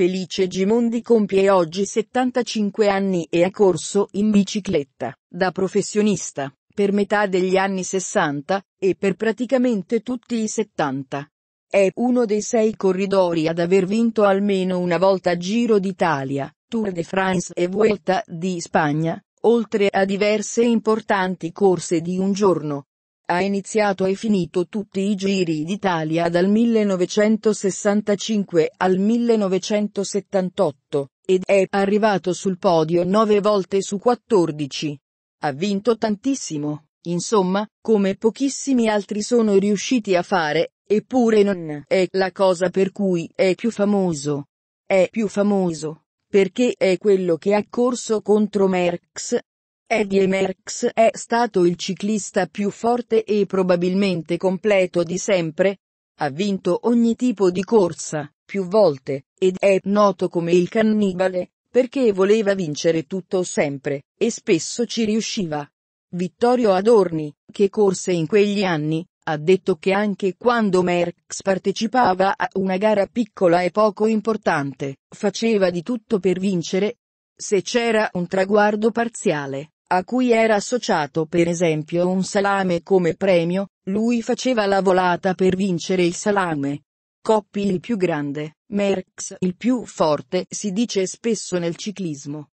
Felice Gimondi compie oggi 75 anni e ha corso in bicicletta, da professionista, per metà degli anni 60, e per praticamente tutti i 70. È uno dei sei corridori ad aver vinto almeno una volta Giro d'Italia, Tour de France e Vuelta di Spagna, oltre a diverse importanti corse di un giorno, ha iniziato e finito tutti i Giri d'Italia dal 1965 al 1978, ed è arrivato sul podio 9 volte su 14. Ha vinto tantissimo, insomma, come pochissimi altri sono riusciti a fare, eppure non è la cosa per cui è più famoso. È più famoso perché è quello che ha corso contro Merckx, Eddie Merckx è stato il ciclista più forte e probabilmente completo di sempre. Ha vinto ogni tipo di corsa, più volte, ed è noto come il cannibale, perché voleva vincere tutto sempre, e spesso ci riusciva. Vittorio Adorni, che corse in quegli anni, ha detto che anche quando Merckx partecipava a una gara piccola e poco importante, faceva di tutto per vincere, se c'era un traguardo parziale, a cui era associato per esempio un salame come premio, lui faceva la volata per vincere il salame. Coppi il più grande, Merckx il più forte si dice spesso nel ciclismo.